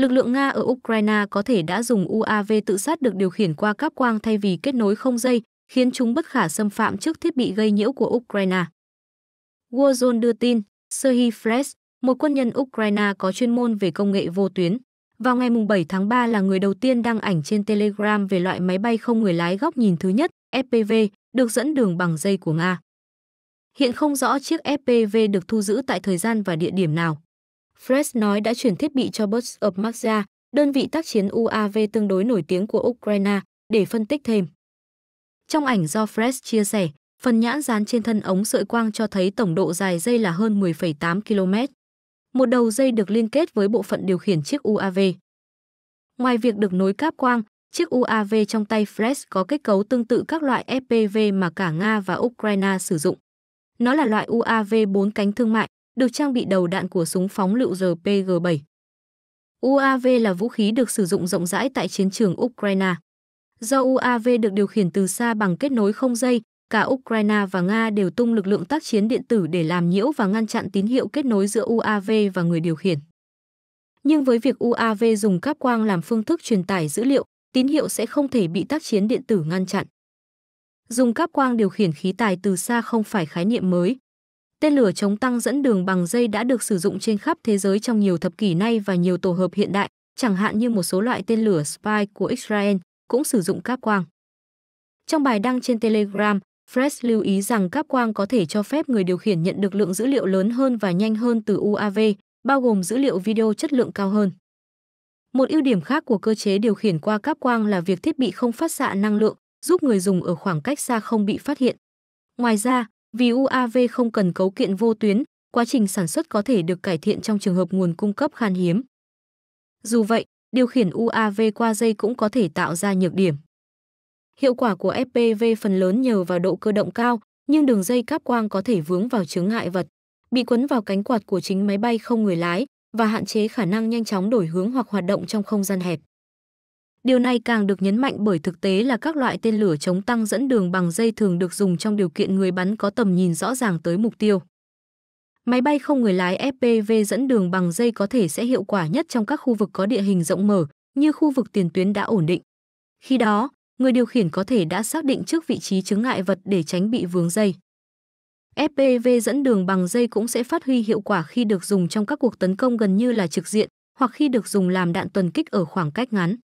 lực lượng Nga ở Ukraine có thể đã dùng UAV tự sát được điều khiển qua cáp quang thay vì kết nối không dây, khiến chúng bất khả xâm phạm trước thiết bị gây nhiễu của Ukraine. Warzone đưa tin, Serhiy Fresh, một quân nhân Ukraine có chuyên môn về công nghệ vô tuyến, vào ngày 7 tháng 3 là người đầu tiên đăng ảnh trên Telegram về loại máy bay không người lái góc nhìn thứ nhất, FPV, được dẫn đường bằng dây của Nga. Hiện không rõ chiếc FPV được thu giữ tại thời gian và địa điểm nào. Fred nói đã chuyển thiết bị cho Birds of Maxia, đơn vị tác chiến UAV tương đối nổi tiếng của Ukraine, để phân tích thêm. Trong ảnh do Fred chia sẻ, phần nhãn dán trên thân ống sợi quang cho thấy tổng độ dài dây là hơn 10,8 km. Một đầu dây được liên kết với bộ phận điều khiển chiếc UAV. Ngoài việc được nối cáp quang, chiếc UAV trong tay Fred có kết cấu tương tự các loại FPV mà cả Nga và Ukraine sử dụng. Nó là loại UAV 4 cánh thương mại, được trang bị đầu đạn của súng phóng lựu RPG-7. UAV là vũ khí được sử dụng rộng rãi tại chiến trường Ukraine. Do UAV được điều khiển từ xa bằng kết nối không dây, cả Ukraine và Nga đều tung lực lượng tác chiến điện tử để làm nhiễu và ngăn chặn tín hiệu kết nối giữa UAV và người điều khiển. Nhưng với việc UAV dùng cáp quang làm phương thức truyền tải dữ liệu, tín hiệu sẽ không thể bị tác chiến điện tử ngăn chặn. Dùng cáp quang điều khiển khí tài từ xa không phải khái niệm mới, Tên lửa chống tăng dẫn đường bằng dây đã được sử dụng trên khắp thế giới trong nhiều thập kỷ nay và nhiều tổ hợp hiện đại, chẳng hạn như một số loại tên lửa Spy của Israel cũng sử dụng cáp quang. Trong bài đăng trên Telegram, Fresh lưu ý rằng cáp quang có thể cho phép người điều khiển nhận được lượng dữ liệu lớn hơn và nhanh hơn từ UAV, bao gồm dữ liệu video chất lượng cao hơn. Một ưu điểm khác của cơ chế điều khiển qua cáp quang là việc thiết bị không phát xạ năng lượng, giúp người dùng ở khoảng cách xa không bị phát hiện. Ngoài ra, vì UAV không cần cấu kiện vô tuyến, quá trình sản xuất có thể được cải thiện trong trường hợp nguồn cung cấp khan hiếm. Dù vậy, điều khiển UAV qua dây cũng có thể tạo ra nhược điểm. Hiệu quả của FPV phần lớn nhờ vào độ cơ động cao, nhưng đường dây cáp quang có thể vướng vào chướng ngại vật, bị quấn vào cánh quạt của chính máy bay không người lái và hạn chế khả năng nhanh chóng đổi hướng hoặc hoạt động trong không gian hẹp. Điều này càng được nhấn mạnh bởi thực tế là các loại tên lửa chống tăng dẫn đường bằng dây thường được dùng trong điều kiện người bắn có tầm nhìn rõ ràng tới mục tiêu. Máy bay không người lái FPV dẫn đường bằng dây có thể sẽ hiệu quả nhất trong các khu vực có địa hình rộng mở, như khu vực tiền tuyến đã ổn định. Khi đó, người điều khiển có thể đã xác định trước vị trí chứng ngại vật để tránh bị vướng dây. FPV dẫn đường bằng dây cũng sẽ phát huy hiệu quả khi được dùng trong các cuộc tấn công gần như là trực diện hoặc khi được dùng làm đạn tuần kích ở khoảng cách ngắn.